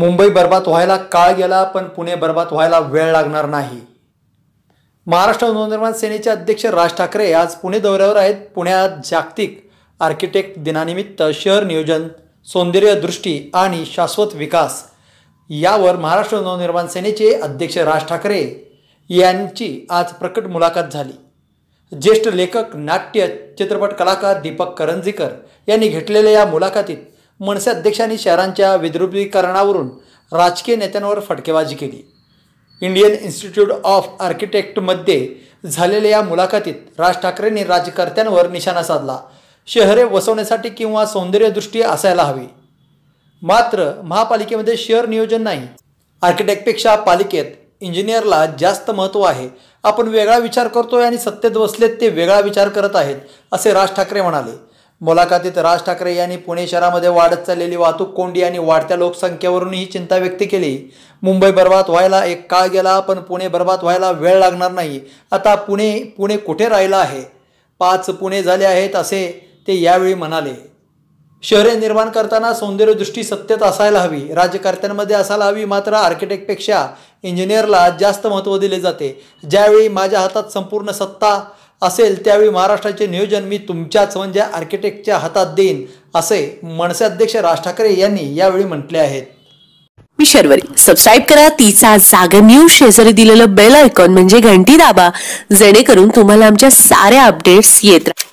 मुंबई बर्बाद व्हायला काळ गेला पण पुणे बर्बाद व्हायला वेळ लागणार नाही महाराष्ट्र नवनिर्माण सेनेचे अध्यक्ष राज ठाकरे आज पुणे दौऱ्यावर आहेत पुण्यात जागतिक आर्किटेक्ट दिनानिमित्त शहर नियोजन सौंदर्यदृष्टी आणि शाश्वत विकास यावर महाराष्ट्र नवनिर्माण सेनेचे अध्यक्ष राज ठाकरे यांची आज प्रकट मुलाखत झाली ज्येष्ठ लेखक नाट्य चित्रपट कलाकार दीपक करंजीकर यांनी घेतलेल्या या मुलाखतीत मनसे अध्यक्षांनी शहरांच्या विद्रुपीकरणावरून राजकीय नेत्यांवर फटकेबाजी केली इंडियन इन्स्टिट्यूट ऑफ आर्किटेक्टमध्ये झालेल्या या मुलाखतीत राज ठाकरेंनी राजकर्त्यांवर निशाणा साधला शहरे वसवण्यासाठी किंवा सौंदर्यदृष्टी असायला हवी मात्र महापालिकेमध्ये शहर नियोजन नाही आर्किटेक्टपेक्षा पालिकेत इंजिनियरला जास्त महत्त्व आहे आपण वेगळा विचार करतोय आणि सत्तेत बसलेत ते वेगळा विचार करत आहेत असे राज ठाकरे म्हणाले मुलाखतीत राज ठाकरे यांनी पुणे शहरामध्ये वाढत चाललेली वाहतूक कोंडी आणि वाढत्या लोकसंख्येवरून ही चिंता व्यक्त केली मुंबई बर्बाद व्हायला एक काळ गेला पण पुणे बर्बाद व्हायला वेळ लागणार नाही आता पुणे पुणे कुठे राहिला आहे पाच पुणे झाले आहेत असे ते यावेळी म्हणाले शहरे निर्माण करताना सौंदर्यदृष्टी सत्तेत असायला हवी राज्यकर्त्यांमध्ये असायला हवी मात्र आर्किटेक्टपेक्षा इंजिनियरला जास्त महत्त्व दिले जाते ज्यावेळी माझ्या हातात संपूर्ण सत्ता असेल त्यावेळी महाराष्ट्राचे नियोजन मी तुमच्याच म्हणजे आर्किटेक्टच्या हातात देईन असे मनसे अध्यक्ष राज ठाकरे यांनी यावेळी म्हटले आहेत मी शर्वरी सबस्क्राईब करा तिचा जागर न्यूज शेजारी दिलेलं बेल आयकॉन म्हणजे घंटी दाबा जेणेकरून तुम्हाला आमच्या साऱ्या अपडेट्स येत